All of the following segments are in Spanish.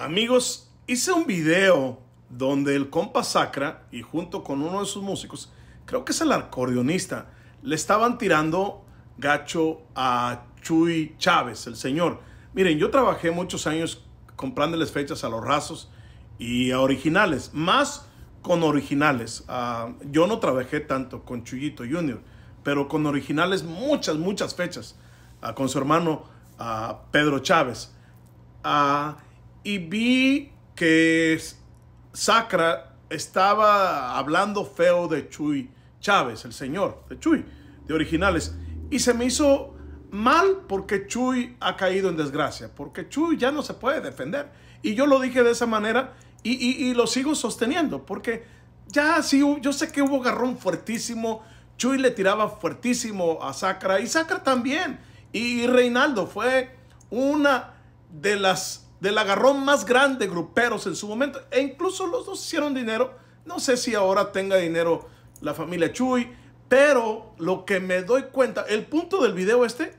Amigos, hice un video donde el compa Sacra y junto con uno de sus músicos, creo que es el acordeonista, le estaban tirando gacho a Chuy Chávez, el señor. Miren, yo trabajé muchos años comprándoles fechas a los rasos y a originales, más con originales. Ah, yo no trabajé tanto con Chuyito Junior, pero con originales muchas, muchas fechas, ah, con su hermano ah, Pedro Chávez y vi que Sacra estaba hablando feo de Chuy Chávez, el señor de Chuy, de originales. Y se me hizo mal porque Chuy ha caído en desgracia, porque Chuy ya no se puede defender. Y yo lo dije de esa manera y, lo sigo sosteniendo, porque ya sí, yo sé que hubo garrón fuertísimo, Chuy le tiraba fuertísimo a Sacra y Sacra también. y Reinaldo fue una de las del agarrón más grande gruperos en su momento. E incluso los dos hicieron dinero. No sé si ahora tenga dinero la familia Chuy, pero lo que me doy cuenta, el punto del video este,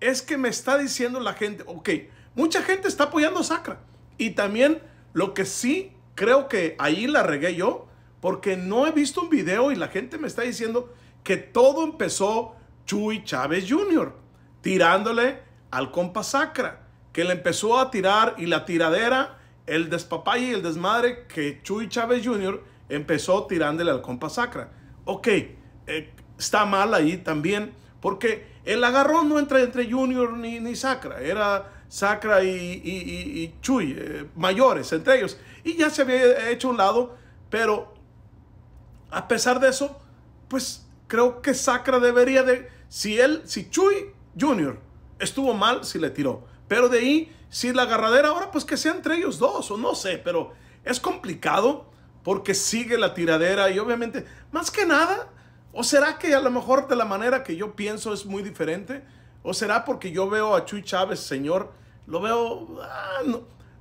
es que me está diciendo la gente, ok, mucha gente está apoyando a Sacra. Y también lo que sí creo que ahí la regué yo, porque no he visto un video y la gente me está diciendo que todo empezó Chuy Chávez Jr. tirándole al compa Sacra que le empezó a tirar y la tiradera, el despapalle y el desmadre que Chuy Chávez Jr. empezó tirándole al compa Sacra. Ok, eh, está mal ahí también, porque el agarrón no entra entre Junior ni, ni Sacra, era Sacra y, y, Chuy, eh, mayores entre ellos, y ya se había hecho un lado, pero a pesar de eso, pues creo que Sacra debería de, si él, si Chuy Jr. estuvo mal, si le tiró. Pero de ahí, si la agarradera ahora, pues que sea entre ellos dos, o no sé, pero es complicado porque sigue la tiradera y obviamente, más que nada, o será que a lo mejor de la manera que yo pienso es muy diferente, o será porque yo veo a Chuy Chávez, señor, lo veo, ah,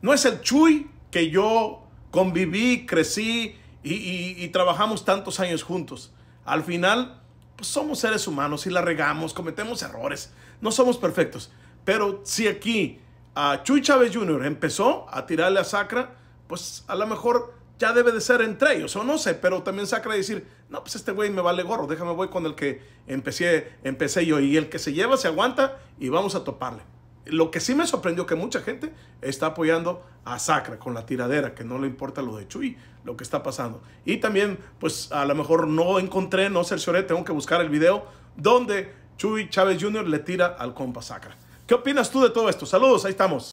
no, es el Chuy que yo conviví, crecí y, y trabajamos tantos años juntos. Al final, pues somos seres humanos y la regamos, cometemos errores, no somos perfectos. Pero si aquí a Chuy Chávez Jr. empezó a tirarle a Sacra, pues a lo mejor ya debe de ser entre ellos, o no sé, pero también Sacra decir, no, pues este güey me vale gorro, déjame voy con el que empecé, empecé yo, y el que se lleva se aguanta y vamos a toparle. Lo que sí me sorprendió que mucha gente está apoyando a Sacra con la tiradera, que no le importa lo de Chuy, lo que está pasando. Y también, pues a lo mejor no encontré, no cercioré, tengo que buscar el video donde Chuy Chávez Jr. le tira al compa Sacra. ¿Qué opinas tú de todo esto? Saludos, ahí estamos.